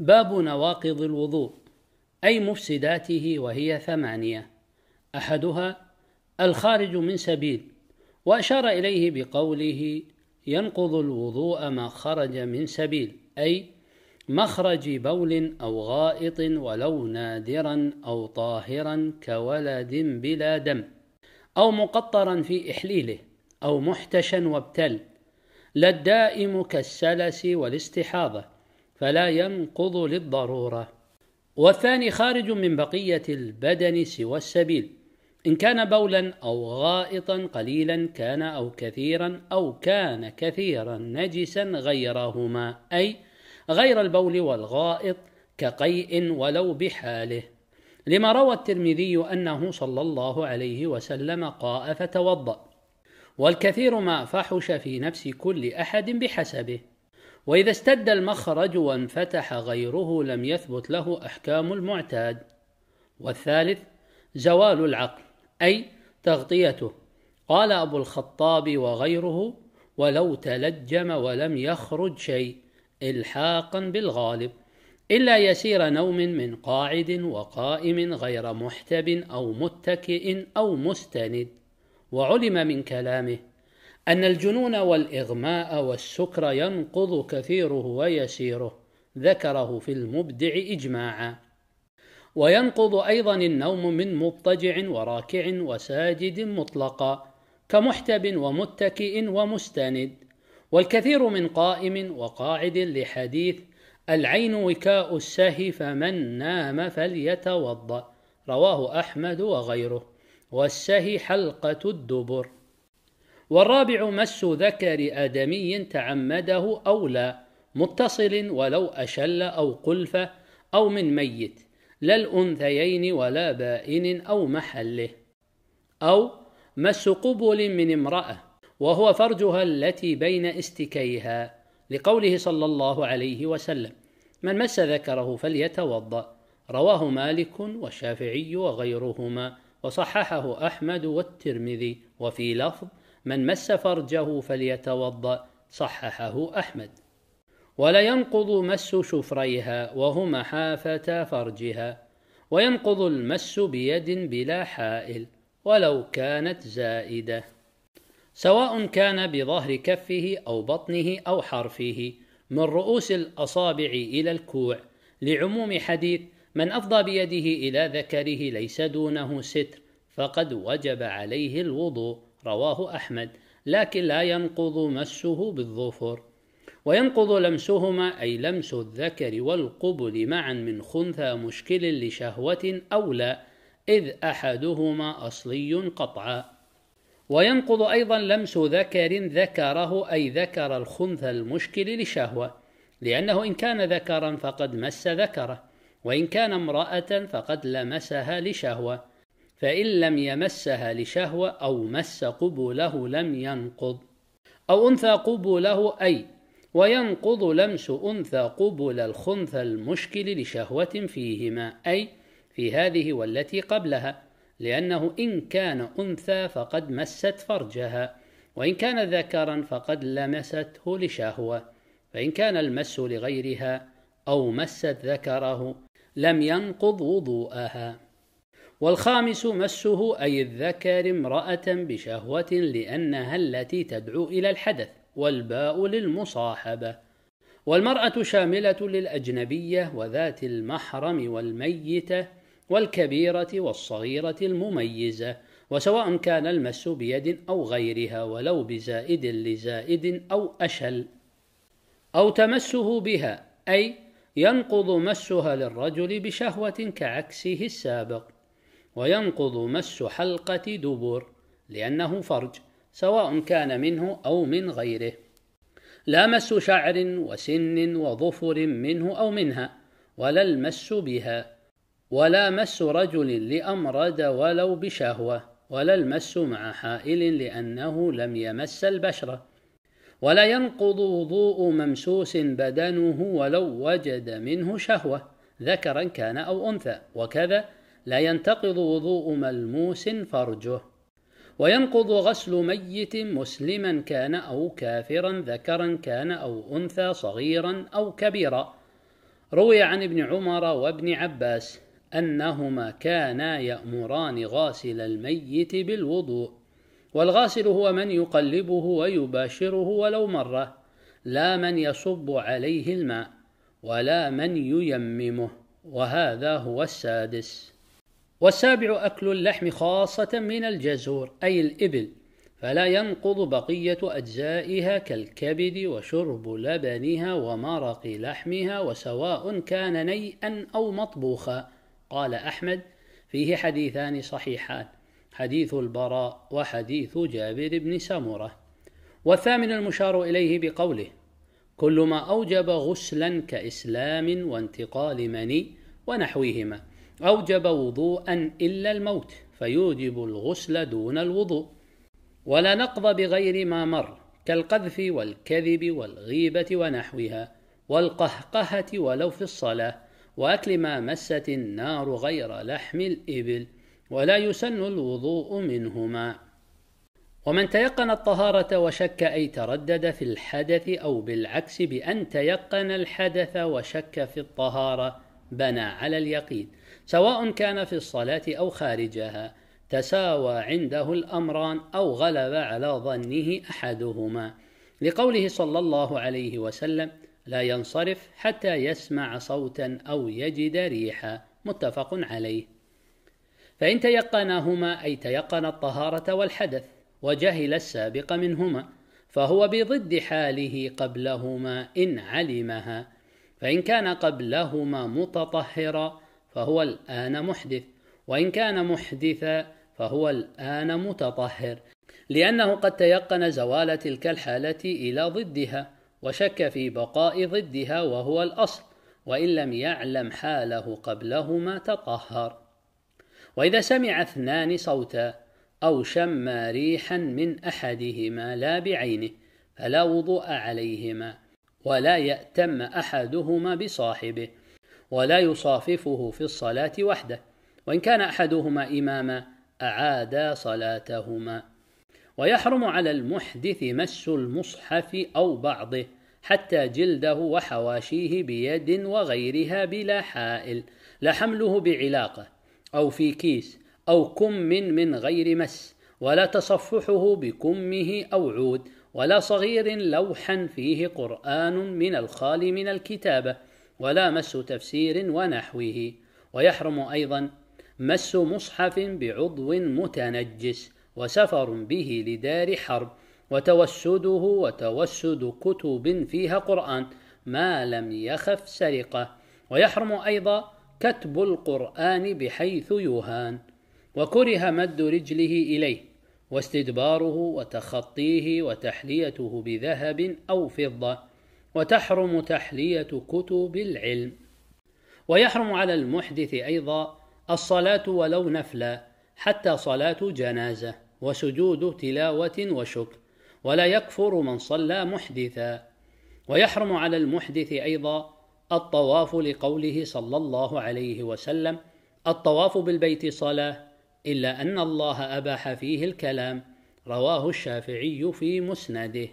باب نواقض الوضوء أي مفسداته وهي ثمانية أحدها الخارج من سبيل وأشار إليه بقوله ينقض الوضوء ما خرج من سبيل أي مخرج بول أو غائط ولو نادرا أو طاهرا كولد بلا دم أو مقطرا في إحليله أو محتشا وابتل لا الدائم كالسلس والاستحاضة فلا ينقض للضرورة والثاني خارج من بقية البدن سوى السبيل إن كان بولا أو غائطا قليلا كان أو كثيرا أو كان كثيرا نجسا غيرهما أي غير البول والغائط كقيء ولو بحاله لما روى الترمذي أنه صلى الله عليه وسلم قاء فتوضأ والكثير ما فحش في نفس كل أحد بحسبه وإذا اشتد المخرج وانفتح غيره لم يثبت له أحكام المعتاد والثالث زوال العقل أي تغطيته قال أبو الخطاب وغيره ولو تلجم ولم يخرج شيء إلحاقا بالغالب إلا يسير نوم من قاعد وقائم غير محتب أو متكئ أو مستند وعلم من كلامه أن الجنون والإغماء والسكر ينقض كثيره ويسيره ذكره في المبدع إجماعا وينقض أيضا النوم من مضطجع وراكع وساجد مطلقا كمحتب ومتكئ ومستند والكثير من قائم وقاعد لحديث العين وكاء السهي فمن نام فليتوضأ رواه أحمد وغيره والسهي حلقة الدبر والرابع مس ذكر آدمي تعمده أو لا متصل ولو أشل أو قلفة أو من ميت لا الأنثيين ولا بائن أو محله أو مس قبل من امرأة وهو فرجها التي بين استكيها لقوله صلى الله عليه وسلم من مس ذكره فليتوضأ رواه مالك والشافعي وغيرهما وصححه أحمد والترمذي وفي لفظ من مس فرجه فليتوضأ صححه أحمد ولا ينقض مس شفريها وهما حافة فرجها وينقض المس بيد بلا حائل ولو كانت زائدة سواء كان بظهر كفه أو بطنه أو حرفه من رؤوس الأصابع إلى الكوع لعموم حديث من أفضى بيده إلى ذكره ليس دونه ستر فقد وجب عليه الوضوء رواه أحمد لكن لا ينقض مسه بالظفر وينقض لمسهما أي لمس الذكر والقبل معا من خنثى مشكل لشهوة أو لا إذ أحدهما أصلي قطعا وينقض أيضا لمس ذكر ذكره أي ذكر الخنثى المشكل لشهوة لأنه إن كان ذكرا فقد مس ذكره وإن كان امرأة فقد لمسها لشهوة فإن لم يمسها لشهوة أو مس قبله لم ينقض أو أنثى قبله أي وينقض لمس أنثى قبل الخنثى المشكل لشهوة فيهما أي في هذه والتي قبلها لأنه إن كان أنثى فقد مست فرجها وإن كان ذكرا فقد لمسته لشهوة فإن كان المس لغيرها أو مست ذكره لم ينقض وضوءها والخامس مسه أي الذكر امرأة بشهوة لأنها التي تدعو إلى الحدث والباء للمصاحبة والمرأة شاملة للأجنبية وذات المحرم والميتة والكبيرة والصغيرة المميزة وسواء كان المس بيد أو غيرها ولو بزائد لزائد أو أشل أو تمسه بها أي ينقض مسها للرجل بشهوة كعكسه السابق وينقض مس حلقة دبر لأنه فرج سواء كان منه أو من غيره لا مس شعر وسن وظفر منه أو منها ولا المس بها ولا مس رجل لأمرد ولو بشهوة ولا المس مع حائل لأنه لم يمس البشرة ولا ينقض وضوء ممسوس بدنه ولو وجد منه شهوة ذكرا كان أو أنثى وكذا لا ينتقض وضوء ملموس فرجه وينقض غسل ميت مسلما كان أو كافرا ذكرا كان أو أنثى صغيرا أو كبيرا روي عن ابن عمر وابن عباس أنهما كانا يأمران غاسل الميت بالوضوء والغاسل هو من يقلبه ويباشره ولو مرة لا من يصب عليه الماء ولا من ييممه وهذا هو السادس والسابع أكل اللحم خاصة من الجزور أي الإبل فلا ينقض بقية أجزائها كالكبد وشرب لبنها ومرق لحمها وسواء كان نيئا أو مطبوخا قال أحمد فيه حديثان صحيحان حديث البراء وحديث جابر بن سمرة والثامن المشار إليه بقوله كل ما أوجب غسلا كإسلام وانتقال مني ونحوهما أوجب وضوءا إلا الموت فيوجب الغسل دون الوضوء ولا نقض بغير ما مر كالقذف والكذب والغيبة ونحوها والقهقهة ولو في الصلاة وأكل ما مست النار غير لحم الإبل ولا يسن الوضوء منهما ومن تيقن الطهارة وشك أي تردد في الحدث أو بالعكس بأن تيقن الحدث وشك في الطهارة بنى على اليقين سواء كان في الصلاة أو خارجها تساوى عنده الأمران أو غلب على ظنه أحدهما لقوله صلى الله عليه وسلم لا ينصرف حتى يسمع صوتا أو يجد ريحا متفق عليه فإن تيقناهما أي تيقن الطهارة والحدث وجهل السابق منهما فهو بضد حاله قبلهما إن علمها فإن كان قبلهما متطهرا فهو الآن محدث وإن كان محدثا فهو الآن متطهر لأنه قد تيقن زوال تلك الحالة إلى ضدها وشك في بقاء ضدها وهو الأصل وإن لم يعلم حاله قبلهما تطهر وإذا سمع اثنان صوتا أو شم ريحا من أحدهما لا بعينه فلا وضوء عليهما ولا يأتم أحدهما بصاحبه ولا يصاففه في الصلاة وحده وإن كان أحدهما إماما أعادا صلاتهما ويحرم على المحدث مس المصحف أو بعضه حتى جلده وحواشيه بيد وغيرها بلا حائل لا حمله بعلاقة أو في كيس أو كم من غير مس ولا تصفحه بكمه أو عود ولا صغير لوحا فيه قرآن من الخال من الكتابة ولا مس تفسير ونحوه ويحرم أيضا مس مصحف بعضو متنجس وسفر به لدار حرب وتوسده وتوسد كتب فيها قرآن ما لم يخف سرقة ويحرم أيضا كتب القرآن بحيث يهان وكره مد رجله إليه واستدباره وتخطيه وتحليته بذهب أو فضة وتحرم تحلية كتب العلم ويحرم على المحدث أيضا الصلاة ولو نفلا حتى صلاة جنازة وسجود تلاوة وشكر ولا يكفر من صلى محدثا ويحرم على المحدث أيضا الطواف لقوله صلى الله عليه وسلم الطواف بالبيت صلاة إلا أن الله أباح فيه الكلام رواه الشافعي في مسنده